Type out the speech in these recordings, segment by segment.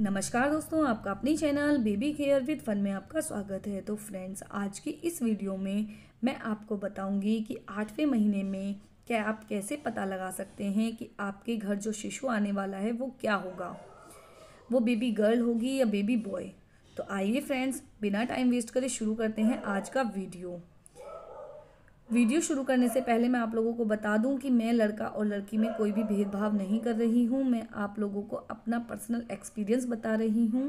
नमस्कार दोस्तों आपका अपनी channel baby care with fun में आपका स्वागत है तो फ्रेंड्स आज की इस वीडियो में मैं आपको बताऊंगी कि आठवें महीने में क्या आप कैसे पता लगा सकते हैं कि आपके घर जो शिशु आने वाला है वो क्या होगा वो बेबी गर्ल होगी या बेबी बॉय तो आइए फ्रेंड्स बिना टाइम वेस्ट करे शुरू करते हैं आज का वीडियो वीडियो शुरू करने से पहले मैं आप लोगों को बता दूं कि मैं लड़का और लड़की में कोई भी भेदभाव नहीं कर रही हूं मैं आप लोगों को अपना पर्सनल एक्सपीरियंस बता रही हूं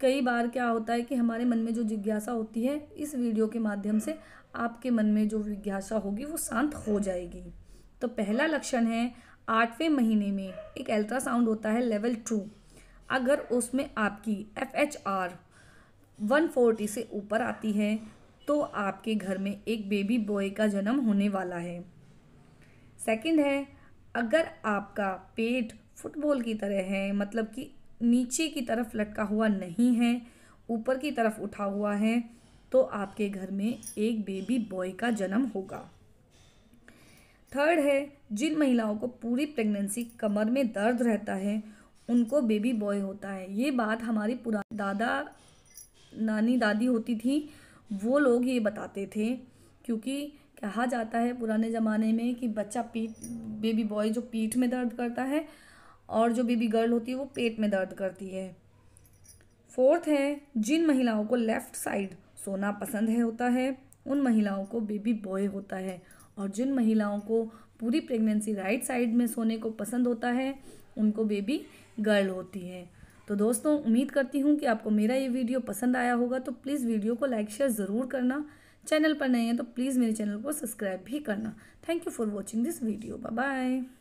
कई बार क्या होता है कि हमारे मन में जो जिज्ञासा होती है इस वीडियो के माध्यम से आपके मन में जो जिज्ञासा होगी वो शांत हो जाएगी तो पहला लक्षण है आठवें महीने में एक अल्ट्रासाउंड होता है लेवल टू अगर उसमें आपकी F H R one forty से ऊपर आती है तो आपके घर में एक बेबी बॉय का जन्म होने वाला है सेकंड है अगर आपका पेट फुटबॉल की तरह है मतलब कि नीचे की तरफ लटका हुआ नहीं है ऊपर की तरफ उठा हुआ है तो आपके घर में एक बेबी बॉय का जन्म होगा थर्ड है जिन महिलाओं को पूरी प्रेगनेंसी कमर में दर्द रहता है उनको बेबी बॉय होता है ये बात हमारी पुरानी दादा नानी दादी होती थी वो लोग ये बताते थे क्योंकि कहा जाता है पुराने ज़माने में कि बच्चा पीठ बेबी बॉय जो पीठ में दर्द करता है और जो बेबी गर्ल होती है वो पेट में दर्द करती है फोर्थ है जिन महिलाओं को लेफ़्ट साइड सोना पसंद है होता है उन महिलाओं को बेबी बॉय होता है और जिन महिलाओं को पूरी प्रेगनेंसी राइट साइड में सोने को पसंद होता है उनको बेबी गर्ल होती है तो दोस्तों उम्मीद करती हूँ कि आपको मेरा ये वीडियो पसंद आया होगा तो प्लीज़ वीडियो को लाइक शेयर ज़रूर करना चैनल पर नए हैं तो प्लीज़ मेरे चैनल को सब्सक्राइब भी करना thank you for watching this video bye